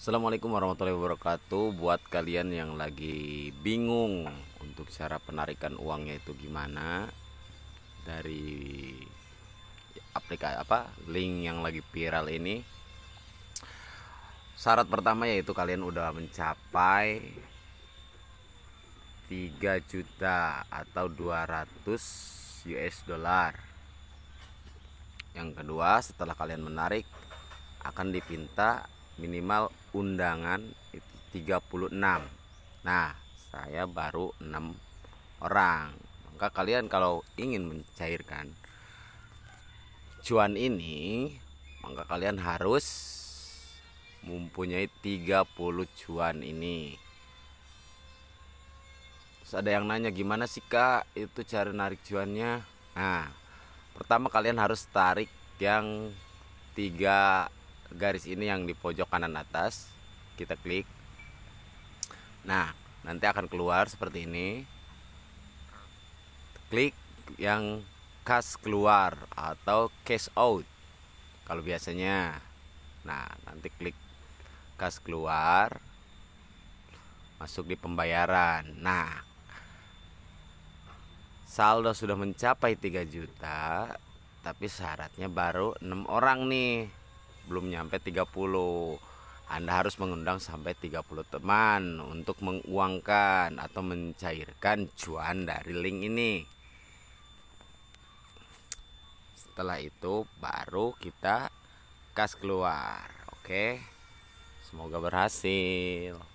Assalamualaikum warahmatullahi wabarakatuh Buat kalian yang lagi bingung Untuk cara penarikan uangnya itu gimana Dari aplikasi apa link yang lagi viral ini Syarat pertama yaitu kalian udah mencapai 3 juta atau 200 US dollar. Yang kedua, setelah kalian menarik akan dipinta minimal undangan 36 nah saya baru 6 orang maka kalian kalau ingin mencairkan cuan ini maka kalian harus mempunyai 30 cuan ini Terus ada yang nanya gimana sih kak itu cara narik cuannya nah pertama kalian harus tarik yang tiga garis ini yang di pojok kanan atas kita klik nah nanti akan keluar seperti ini klik yang cash keluar atau cash out kalau biasanya nah nanti klik cash keluar masuk di pembayaran nah saldo sudah mencapai 3 juta tapi syaratnya baru enam orang nih belum nyampe 30 anda harus mengundang sampai 30 teman untuk menguangkan atau mencairkan cuan dari link ini. Setelah itu baru kita kas keluar. Oke. Semoga berhasil.